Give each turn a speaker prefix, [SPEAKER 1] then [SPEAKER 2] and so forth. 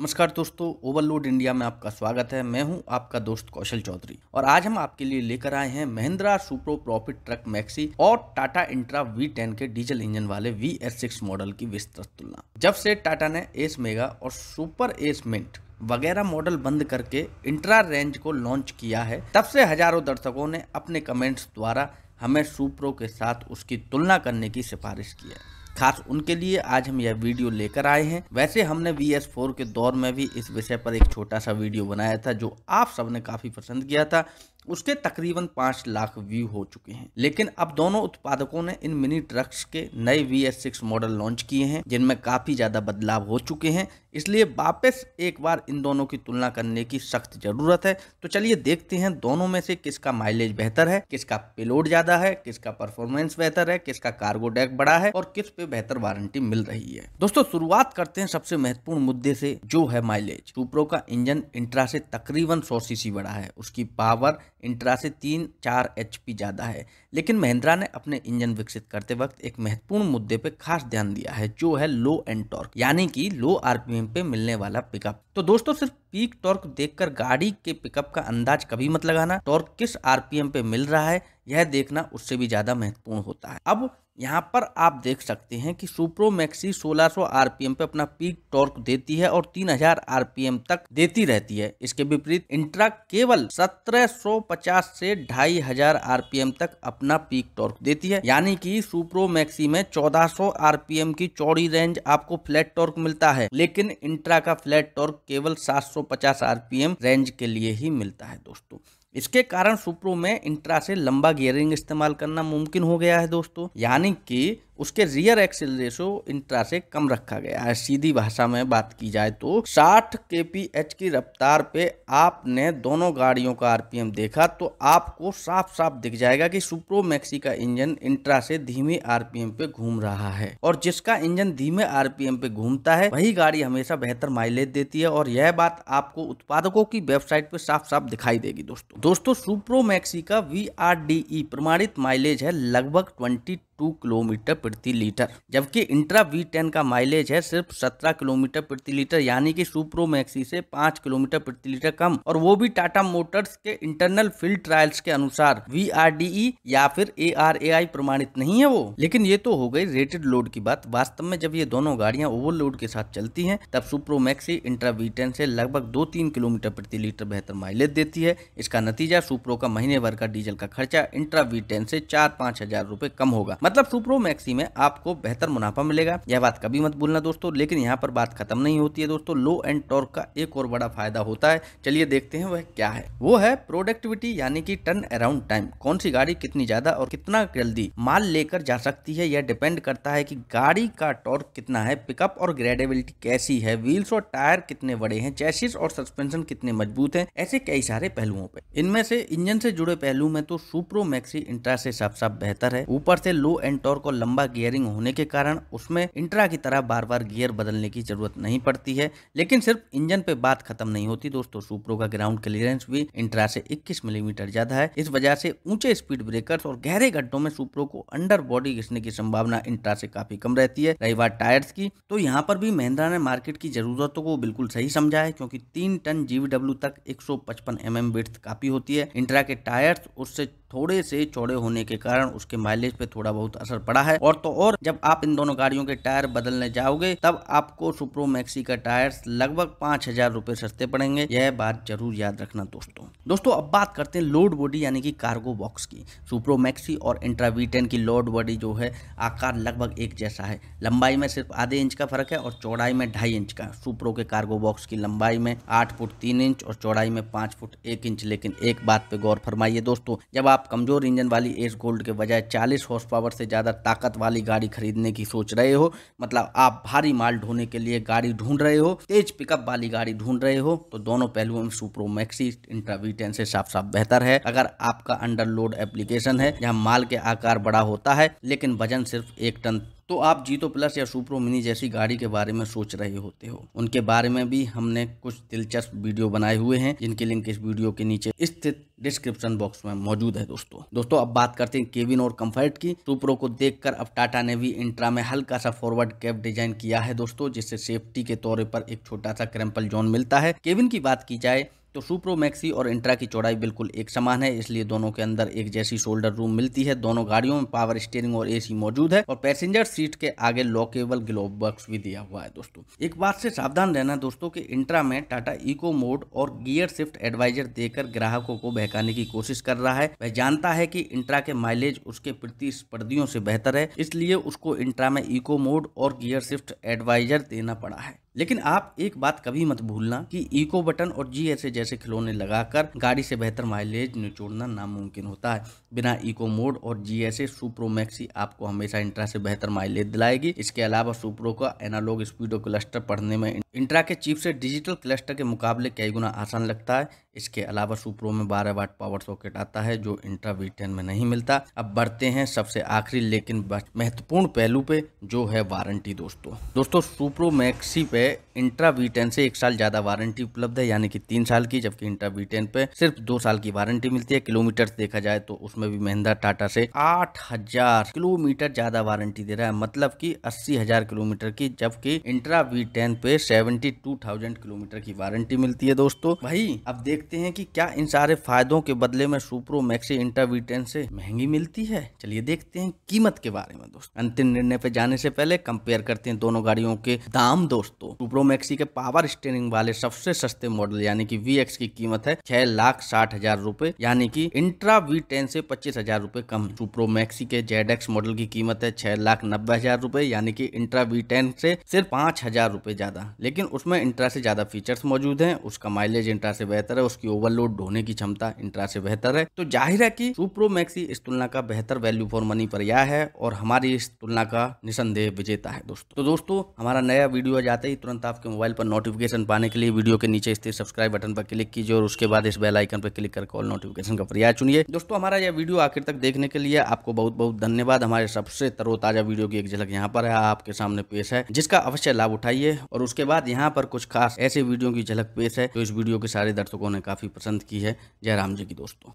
[SPEAKER 1] नमस्कार दोस्तों overload India में आपका स्वागत है मैं हूं आपका दोस्त कौशल चौधरी और आज हम आपके लिए लेकर आए हैं Mahindra Supro profit truck maxi और टाटा इंट्रा V10 के डीजल इंजन वाले वी सिक्स मॉडल की विस्तृत तुलना जब से टाटा ने एस मेगा और सुपर एस मिंट वगैरह मॉडल बंद करके इंट्रा रेंज को लॉन्च किया है तब से हजारों दर्शकों ने अपने कमेंट्स द्वारा हमें सुप्रो के साथ उसकी तुलना करने की सिफारिश की है खास उनके लिए आज हम यह वीडियो लेकर आए हैं वैसे हमने वी के दौर में भी इस विषय पर एक छोटा सा वीडियो बनाया था जो आप सबने काफ़ी पसंद किया था उसके तकरीबन पांच लाख व्यू हो चुके हैं लेकिन अब दोनों उत्पादकों ने इन मिनी ट्रक्स के नए B S six model launch किए हैं जिनमें काफी ज्यादा बदलाव हो चुके हैं इसलिए वापस एक बार इन दोनों की तुलना करने की सख्त जरूरत है तो चलिए देखते हैं दोनों में से किसका माइलेज बेहतर है किसका पेलोड ज्यादा है किसका परफॉर्मेंस बेहतर है किसका कार्गो डेक बड़ा है और किस पे बेहतर वारंटी मिल रही है दोस्तों शुरुआत करते हैं सबसे महत्वपूर्ण मुद्दे से जो है माइलेज सुप्रो का इंजन इंट्रा से तकरीबन सौ सीसी बड़ा है उसकी पावर इंट्रा से तीन चार एच ज़्यादा है लेकिन महिंद्रा ने अपने इंजन विकसित करते वक्त एक महत्वपूर्ण मुद्दे पर खास ध्यान दिया है जो है लो एंड टॉर्क यानी कि लो आरपीएम पे मिलने वाला पिकअप तो दोस्तों सिर्फ पीक टॉर्क देखकर गाड़ी के पिकअप का अंदाज कभी मत लगाना टॉर्क किस आरपीएम पे मिल रहा है यह देखना उससे भी ज्यादा महत्वपूर्ण होता है अब यहाँ पर आप देख सकते हैं कि सुप्रो मैक्सी 1600 आरपीएम पे अपना पीक टॉर्क देती है और 3000 एम तक देती रहती है इसके विपरीत इंट्रा केवल 1750 से 2500 आरपीएम तक अपना पीक टॉर्क देती है यानी कि सुप्रो मैक्सी में 1400 आरपीएम की चौड़ी रेंज आपको फ्लैट टॉर्क मिलता है लेकिन इंट्रा का फ्लैट टॉर्क केवल सात आरपीएम रेंज के लिए ही मिलता है दोस्तों इसके कारण सुप्रो में इंट्रा से लंबा गियरिंग इस्तेमाल करना मुमकिन हो गया है दोस्तों यानी कि उसके रियर एक्सेल रेशो इंट्रा से कम रखा गया है सीधी भाषा में बात की जाए तो 60 एच की रफ्तार पे आपने दोनों गाड़ियों का आरपीएम देखा तो आपको साफ साफ दिख जाएगा कि सुप्रो मैक्सी का इंजन इंट्रा से धीमे आरपीएम पे घूम रहा है और जिसका इंजन धीमे आरपीएम पे घूमता है वही गाड़ी हमेशा बेहतर माइलेज देती है और यह बात आपको उत्पादकों की वेबसाइट पे साफ साफ दिखाई देगी दोस्तों दोस्तों सुप्रो मैक्सी का वी e प्रमाणित माइलेज है लगभग ट्वेंटी टू किलोमीटर प्रति लीटर जबकि इंट्रा वी टेन का माइलेज है सिर्फ सत्रह किलोमीटर प्रति लीटर यानी कि सुप्रो मैक्सी से पाँच किलोमीटर प्रति लीटर कम और वो भी टाटा मोटर्स के इंटरनल फील्ड ट्रायल्स के अनुसार वी आर डी या फिर ए आर ए आई प्रमाणित नहीं है वो लेकिन ये तो हो गई रेटेड लोड की बात वास्तव में जब ये दोनों गाड़ियां ओवरलोड के साथ चलती है तब Supro maxi Intra V ten से लगभग दो तीन किलोमीटर प्रति लीटर बेहतर माइलेज देती है इसका नतीजा सुप्रो का महीने भर का डीजल का खर्चा इंट्रा वी टेन से चार पाँच हजार रूपए कम होगा मतलब सुप्रो मैक्सी में आपको बेहतर मुनाफा मिलेगा यह बात कभी मत भूलना दोस्तों लेकिन यहाँ पर बात खत्म नहीं होती है दोस्तों लो एंड टॉर्क का एक और बड़ा फायदा होता है चलिए देखते हैं वह क्या है वो है प्रोडक्टिविटी यानी कि टर्न अराउंड टाइम कौन सी गाड़ी कितनी ज्यादा और कितना जल्दी माल लेकर जा सकती है यह डिपेंड करता है की गाड़ी का टॉर्क कितना है पिकअप और ग्रेडेबिलिटी कैसी है व्हील्स और टायर कितने बड़े हैं चैसिस और सस्पेंशन कितने मजबूत है ऐसे कई सारे पहलुओं पर इनमें से इंजन से जुड़े पहलू में तो सुप्रो मैक्सी इंट्रा से साफ साफ बेहतर है ऊपर से लो न्यू एंटोर को लंबा गियरिंग होने के कारण उसमें इंट्रा की तरह बार बार गियर बदलने की जरूरत नहीं पड़ती है लेकिन सिर्फ इंजन पे बात खत्म नहीं होती दोस्तों सुप्रो का ग्राउंड क्लियरेंस भी इंट्रा से 21 मिलीमीटर ज्यादा है इस वजह से ऊंचे स्पीड ब्रेकर और गहरे गड्ढों में सुप्रो को अंडर बॉडी घिसने की संभावना इंट्रा से काफी कम रहती है रही बात टायर्स की तो यहाँ पर भी महिंद्रा ने मार्केट की जरूरतों को बिल्कुल सही समझा है क्योंकि तीन टन जीवीडब्ल्यू तक एक सौ पचपन एम काफी होती है इंट्रा के टायर्स उससे थोड़े से चौड़े होने के कारण उसके माइलेज पे थोड़ा बहुत बहुत असर पड़ा है और तो और जब आप इन दोनों गाड़ियों के टायर बदलने जाओगे तब आपको सुप्रो मैक्सी का टायर लगभग पांच हजार रूपए सस्ते पड़ेंगे यह बात जरूर याद रखना दोस्तों दोस्तों अब बात करते हैं लोड बॉडी यानी कि कार्गो बॉक्स की सुप्रो मैक्सी और इंट्रावीटेन की लोड बॉडी जो है आकार लगभग एक जैसा है लंबाई में सिर्फ आधे इंच का फर्क है और चौड़ाई में ढाई इंच का सुप्रो के कार्गो बॉक्स की लंबाई में आठ फुट तीन इंच और चौड़ाई में पांच फुट एक इंच लेकिन एक बात पे गौर फरमाइए दोस्तों जब आप कमजोर इंजन वाली एस गोल्ड के बजाय चालीस हॉर्स पावर से ज़्यादा ताकत वाली गाड़ी खरीदने की सोच रहे हो मतलब आप भारी माल ढोने के लिए गाड़ी ढूंढ रहे हो तेज पिकअप वाली गाड़ी ढूंढ रहे हो तो दोनों पहलुओं में सुप्रो मैक्सी इंट्रावी से साफ साफ बेहतर है अगर आपका अंडरलोड एप्लीकेशन है जहाँ माल के आकार बड़ा होता है लेकिन वजन सिर्फ एक टन तो आप जीतो प्लस या सुप्रो मिनी जैसी गाड़ी के बारे में सोच रहे होते हो उनके बारे में भी हमने कुछ दिलचस्प वीडियो बनाए हुए हैं जिनके लिंक इस वीडियो के नीचे स्थित डिस्क्रिप्शन बॉक्स में मौजूद है दोस्तों दोस्तों अब बात करते हैं केविन और कंफर्ट की सुप्रो को देखकर अब टाटा ने भी इंट्रा में हल्का सा फॉरवर्ड कैप डिजाइन किया है दोस्तों जिससे सेफ्टी के तौर पर एक छोटा सा क्रेम्पल जोन मिलता है केविन की बात की जाए तो सुप्रो मैक्सी और इंट्रा की चौड़ाई बिल्कुल एक समान है इसलिए दोनों के अंदर एक जैसी शोल्डर रूम मिलती है दोनों गाड़ियों में पावर स्टेयरिंग और एसी मौजूद है और पैसेंजर सीट के आगे लॉकेबल ग्लोब बॉक्स भी दिया हुआ है दोस्तों एक बात से सावधान रहना दोस्तों कि इंट्रा में टाटा इको मोड और गियर शिफ्ट एडवाइजर देकर ग्राहकों को बहकाने की कोशिश कर रहा है वह जानता है की इंट्रा के माइलेज उसके प्रतिस्पर्धियों से बेहतर है इसलिए उसको इंट्रा में इको मोड और गियर शिफ्ट एडवाइजर देना पड़ा है लेकिन आप एक बात कभी मत भूलना कि इको बटन और जी ऐसे जैसे खिलौने लगाकर गाड़ी से बेहतर माइलेज निचोड़ना नामुमकिन होता है बिना इको मोड और जी ऐसे सुप्रो मैक्सी आपको हमेशा इंट्रा से बेहतर माइलेज दिलाएगी इसके अलावा सुप्रो का एनालॉग स्पीडो क्लस्टर पढ़ने में इंट्रा के चिप से डिजिटल क्लस्टर के मुकाबले कई गुना आसान लगता है इसके अलावा सुप्रो में बारह वाट पावर सॉकेट आता है जो इंट्रा वी में नहीं मिलता अब बढ़ते हैं सबसे आखिरी लेकिन महत्वपूर्ण पहलू पे जो है वारंटी दोस्तों दोस्तों सुप्रो मैक्सी पे इंट्रा वी से एक साल ज्यादा वारंटी उपलब्ध है यानी कि तीन साल की जबकि इंट्रा वी पे सिर्फ दो साल की वारंटी मिलती है किलोमीटर देखा जाए तो उसमें भी महिंदा टाटा से आठ हजार किलोमीटर ज्यादा वारंटी दे रहा है मतलब की अस्सी हजार किलोमीटर की जबकि इंट्रा वी पे सेवेंटी टू थाउजेंड किलोमीटर की वारंटी मिलती है दोस्तों भाई अब देख देखते हैं कि क्या इन सारे फायदों के बदले में सुप्रो मैक्सी इंटरविटेन से महंगी मिलती है चलिए देखते हैं कीमत के बारे में दोस्तों अंतिम निर्णय पे जाने से पहले कंपेयर करते हैं दोनों गाड़ियों के दाम दोस्तों सुप्रो मैक्सी के पावर स्टेरिंग वाले सबसे सस्ते मॉडल यानी कि वी की कीमत है छह लाख साठ हजार रूपए यानी की इंट्रा वी टेन से पच्चीस हजार रूपए कम सुप्रो मैक्सी के जेड एक्स मॉडल की कीमत है छह लाख नब्बे हजार रूपए यानी कि इंट्रा वी टेन से सिर्फ पांच हजार रूपए ज्यादा लेकिन उसमें इंट्रा से ज्यादा फीचर्स मौजूद है उसका माइलेज इंट्रा से बेहतर है उसकी ओवरलोड ढोने की क्षमता इंट्रा से बेहतर है तो जाहिर है कि सुप्रो मैक्सी इस तुलना का बेहतर वैल्यू फॉर मनी पर यह है और हमारी इस तुलना का निसंदेह विजेता है दोस्तों तो दोस्तों हमारा नया वीडियो जाते ही तुरंत आपके मोबाइल पर नोटिफिकेशन पाने के लिए वीडियो के नीचे स्थित सब्सक्राइब बटन पर क्लिक कीजिए और उसके बाद इस बेल आइकन पर क्लिक करके ऑल नोटिफिकेशन का प्रयास चुनिए दोस्तों हमारा यह वीडियो आखिर तक देखने के लिए आपको बहुत बहुत धन्यवाद हमारे सबसे तरोताजा वीडियो की एक झलक यहाँ पर है आपके सामने पेश है जिसका अवश्य लाभ उठाइए और उसके बाद यहाँ पर कुछ खास ऐसे वीडियो की झलक पेश है जो इस वीडियो के सारे दर्शकों ने काफ़ी पसंद की है जयराम जी की दोस्तों